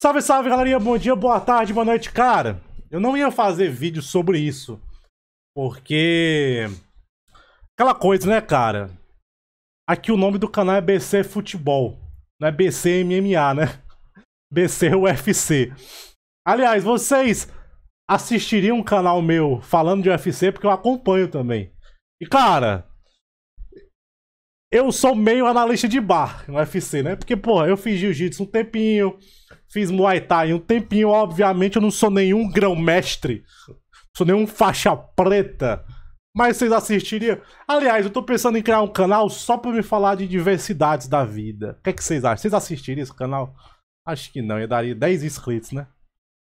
Salve, salve, galerinha. Bom dia, boa tarde, boa noite. Cara, eu não ia fazer vídeo sobre isso. Porque... Aquela coisa, né, cara? Aqui o nome do canal é BC Futebol. Não é BC MMA, né? BC UFC. Aliás, vocês assistiriam um canal meu falando de UFC porque eu acompanho também. E, cara, eu sou meio analista de bar no UFC, né? Porque, porra, eu fiz jiu-jitsu um tempinho, fiz muay thai um tempinho. Obviamente, eu não sou nenhum grão-mestre, sou nenhum faixa preta. Mas vocês assistiriam? Aliás, eu tô pensando em criar um canal só pra me falar de diversidades da vida. O que, é que vocês acham? Vocês assistiriam esse canal? Acho que não, Eu daria 10 inscritos, né?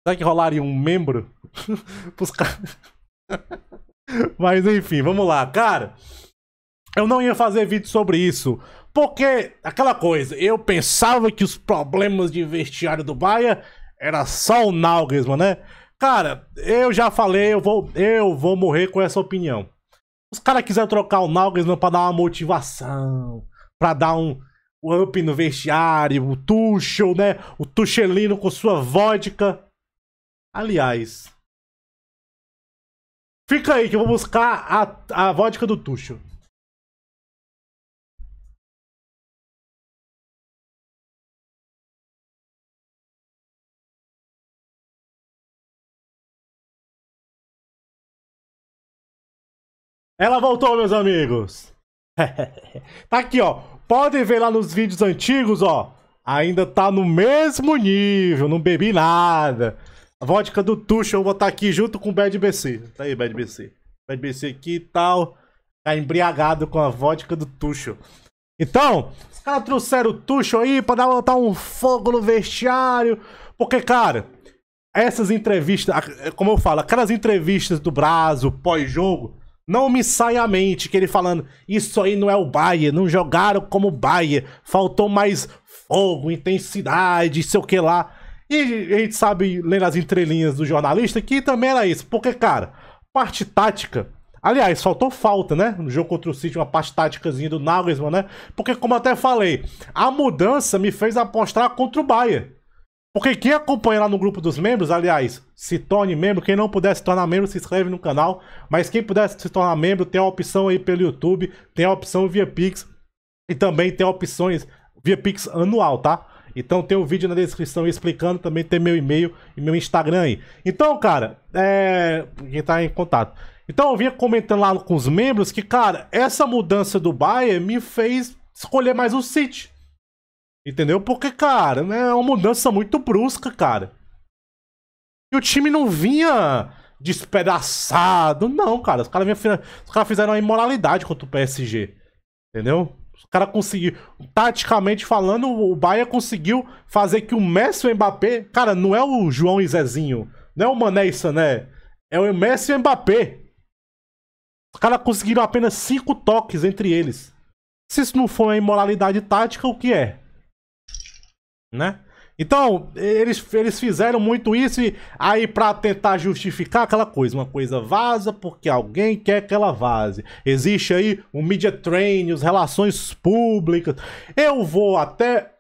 Será que rolaria um membro? Pros caras. Mas enfim, vamos lá, cara eu não ia fazer vídeo sobre isso. Porque, aquela coisa, eu pensava que os problemas de vestiário do Bahia era só o Nalgesman, né? Cara, eu já falei, eu vou, eu vou morrer com essa opinião. Os caras quiseram trocar o Nalgesman pra dar uma motivação, pra dar um up no vestiário, o Tuchel, né? O Tuchelino com sua vodka. Aliás, fica aí que eu vou buscar a, a vodka do Tuchel. Ela voltou, meus amigos. tá aqui, ó. Podem ver lá nos vídeos antigos, ó. Ainda tá no mesmo nível, não bebi nada. A vodka do tuxo eu vou botar tá aqui junto com o Bad BC. Tá aí, Bad BC. Bad BC aqui e tal. Tá embriagado com a vodka do tuxo Então, os caras trouxeram o tuxo aí pra dar, botar um fogo no vestiário. Porque, cara, essas entrevistas, como eu falo, aquelas entrevistas do braço pós-jogo, não me sai a mente que ele falando, isso aí não é o Bayern, não jogaram como o Bayern, faltou mais fogo, intensidade, sei o que lá. E a gente sabe, lendo as entrelinhas do jornalista, que também era isso. Porque, cara, parte tática... Aliás, faltou falta, né? No jogo contra o City, uma parte táticazinha do Nagelsmann, né? Porque, como eu até falei, a mudança me fez apostar contra o Bayern. Porque quem acompanha lá no grupo dos membros, aliás, se torne membro. Quem não puder se tornar membro, se inscreve no canal. Mas quem puder se tornar membro, tem a opção aí pelo YouTube, tem a opção via Pix e também tem opções via Pix anual, tá? Então tem o um vídeo na descrição explicando, também tem meu e-mail e meu Instagram aí. Então, cara, é. Quem tá em contato. Então eu vinha comentando lá com os membros que, cara, essa mudança do Bayern me fez escolher mais o City. Entendeu? Porque, cara, né, é uma mudança muito brusca, cara. E o time não vinha despedaçado. Não, cara. Os caras cara fizeram uma imoralidade contra o PSG. Entendeu? Os caras conseguiram. Taticamente falando, o Bahia conseguiu fazer que o Messi e o Mbappé. Cara, não é o João e Zezinho. Não é o Mané e Sané. É o Messi e o Mbappé. Os caras conseguiram apenas cinco toques entre eles. Se isso não for uma imoralidade tática, o que é? né? Então, eles, eles fizeram muito isso e aí para tentar justificar aquela coisa, uma coisa vaza porque alguém quer que ela vaze. Existe aí o media train, as relações públicas. Eu vou até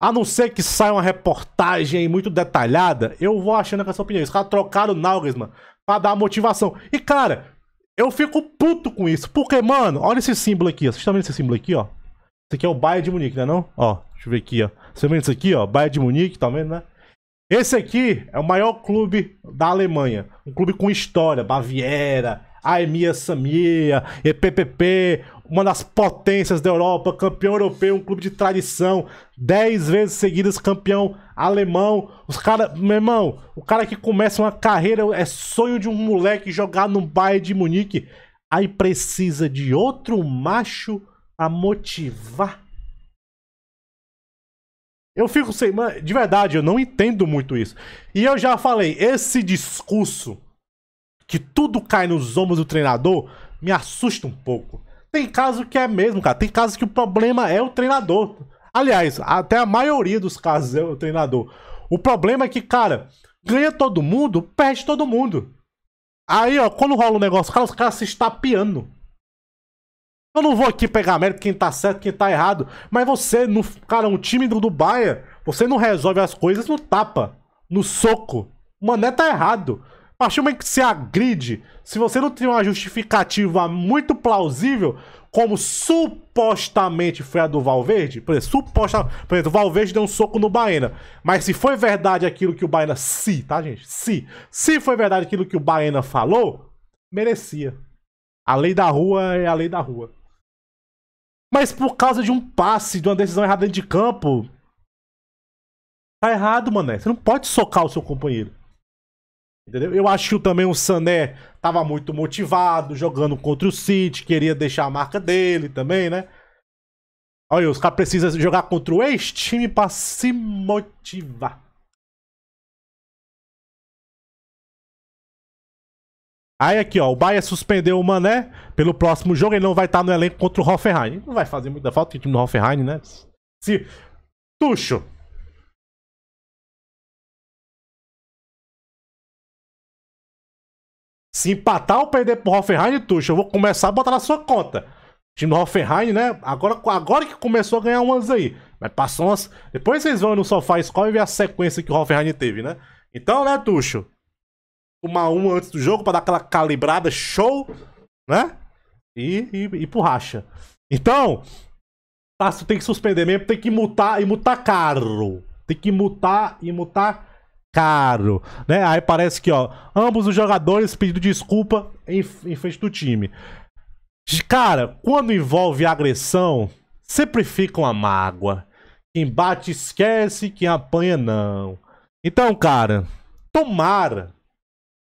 a não ser que saia uma reportagem muito detalhada, eu vou achando que essa opinião. Os caras trocaram o Naurisman pra dar motivação. E, cara, eu fico puto com isso. Porque, mano, olha esse símbolo aqui. Vocês estão vendo esse símbolo aqui, ó? Esse aqui é o Bayern de Munique, né não? Ó, deixa eu ver aqui, ó. Você vendo isso aqui, ó? Bayern de Munique, tá vendo, né? Esse aqui é o maior clube da Alemanha. Um clube com história. Baviera, Aemia Samia, EPPP, uma das potências da Europa, campeão europeu, um clube de tradição, dez vezes seguidas campeão alemão. Os cara meu irmão, o cara que começa uma carreira é sonho de um moleque jogar no Bayern de Munique. Aí precisa de outro macho a motivar. Eu fico sem. De verdade, eu não entendo muito isso. E eu já falei, esse discurso que tudo cai nos ombros do treinador me assusta um pouco. Tem caso que é mesmo, cara. Tem caso que o problema é o treinador. Aliás, até a maioria dos casos é o treinador. O problema é que, cara, ganha todo mundo, perde todo mundo. Aí, ó, quando rola um negócio, cara, os caras se estapeando. Eu não vou aqui pegar mérito quem tá certo, quem tá errado. Mas você, no, cara, um time do, do você não resolve as coisas no tapa, no soco. O Mané tá errado. A partir do momento que se agride, se você não tem uma justificativa muito plausível, como supostamente foi a do Valverde, por exemplo, suposta, por exemplo, o Valverde deu um soco no Baena. Mas se foi verdade aquilo que o Baena. Se, tá, gente? Se. Se foi verdade aquilo que o Baena falou, merecia. A lei da rua é a lei da rua. Mas por causa de um passe, de uma decisão errada dentro de campo. Tá errado, mané. Você não pode socar o seu companheiro. Entendeu? Eu acho que também o Sané tava muito motivado, jogando contra o City, queria deixar a marca dele também, né? Olha, os caras precisam jogar contra o ex-time pra se motivar. Aí aqui, ó, o Bahia suspendeu o Mané pelo próximo jogo, ele não vai estar no elenco contra o Hoffenheim. Não vai fazer muita falta, o time do Hoffenheim, né? Se... Tuxo. Se empatar ou perder pro Hoffenheim, Tuxo, eu vou começar a botar na sua conta. O time do Hoffenheim, né? Agora, agora que começou a ganhar umas aí. Mas passou umas... Depois vocês vão no Sofá Score e ver a sequência que o Hoffenheim teve, né? Então, né, Tuxo? tomar um antes do jogo para dar aquela calibrada show, né? E, e, e Então, tá, tem que suspender mesmo, tem que mutar e mutar caro. Tem que mutar e mutar caro, né? Aí parece que, ó, ambos os jogadores pedindo desculpa em, em frente do time. Cara, quando envolve agressão, sempre fica uma mágoa. Quem bate esquece, quem apanha não. Então, cara, tomara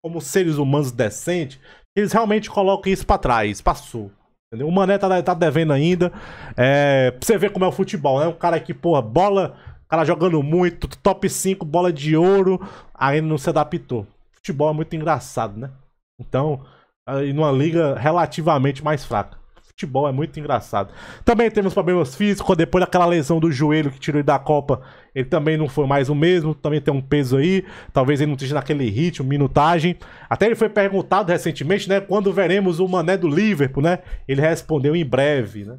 como seres humanos decentes, eles realmente colocam isso para trás, passou. Entendeu? O Mané tá, tá devendo ainda. É, pra você ver como é o futebol, né? Um cara que, porra, bola, o cara jogando muito, top 5, bola de ouro, ainda não se adaptou. Futebol é muito engraçado, né? Então, e numa liga relativamente mais fraca futebol é muito engraçado. Também temos problemas físicos, depois daquela lesão do joelho que tirou ele da Copa, ele também não foi mais o mesmo, também tem um peso aí, talvez ele não esteja naquele ritmo, minutagem. Até ele foi perguntado recentemente, né, quando veremos o Mané do Liverpool, né? Ele respondeu em breve, né?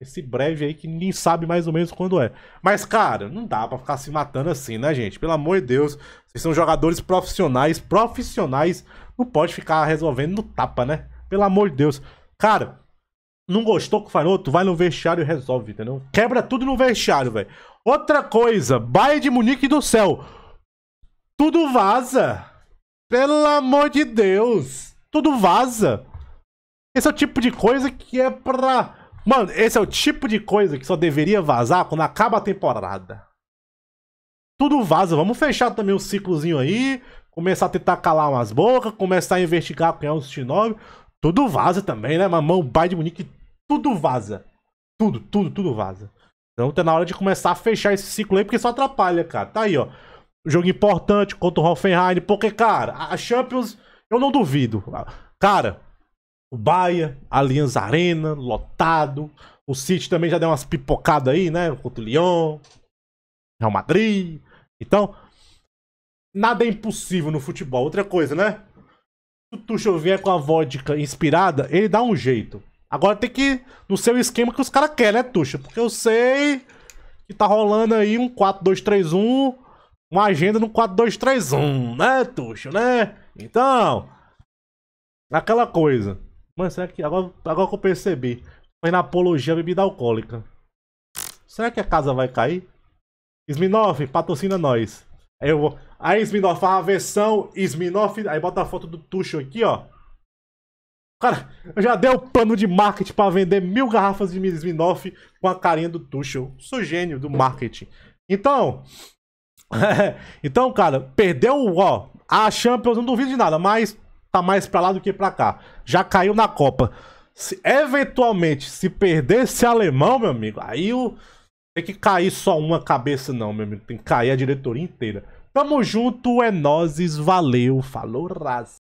Esse breve aí que ninguém sabe mais ou menos quando é. Mas, cara, não dá para ficar se matando assim, né, gente? Pelo amor de Deus, vocês são jogadores profissionais, profissionais, não pode ficar resolvendo no tapa, né? Pelo amor de Deus. Cara, não gostou com o tu vai no vestiário e resolve, entendeu? Quebra tudo no vestiário, velho. Outra coisa, Bayern de Munique do céu. Tudo vaza. Pelo amor de Deus. Tudo vaza. Esse é o tipo de coisa que é pra... Mano, esse é o tipo de coisa que só deveria vazar quando acaba a temporada. Tudo vaza. Vamos fechar também o um ciclozinho aí. Começar a tentar calar umas bocas. Começar a investigar quem é o Tudo vaza também, né? Mamão, o Bayern de Munique tudo vaza. Tudo, tudo, tudo vaza. Então tá na hora de começar a fechar esse ciclo aí, porque só atrapalha, cara. Tá aí, ó. Jogo importante contra o Hoffenheim, porque, cara, a Champions, eu não duvido. Cara, o Bahia, Allianz Arena, lotado. O City também já deu umas pipocadas aí, né? Contra o Lyon, Real Madrid. Então, nada é impossível no futebol. Outra coisa, né? Se o Tuchel vier com a vodka inspirada, ele dá um jeito. Agora tem que ir no seu esquema que os caras querem, né, Tuxa? Porque eu sei que tá rolando aí um 4-2-3-1, uma agenda no 4-2-3-1, né, Tuxa, né? Então, aquela coisa. Mano, será que... Agora, agora que eu percebi. Foi na apologia à bebida alcoólica. Será que a casa vai cair? Sminoff, patrocina nós. Aí eu vou... Aí, Sminoff, a versão Sminoff. Aí bota a foto do Tuxo aqui, ó. Cara, já deu plano de marketing para vender mil garrafas de Smirnoff com a carinha do Tuchel. Sou gênio do marketing. Então, então, cara, perdeu ó, a Champions, não duvido de nada, mas tá mais para lá do que para cá. Já caiu na Copa. Se, eventualmente, se perder esse alemão, meu amigo, aí o. Tem que cair só uma cabeça, não, meu amigo. Tem que cair a diretoria inteira. Tamo junto, é nozes, valeu, falou, raça.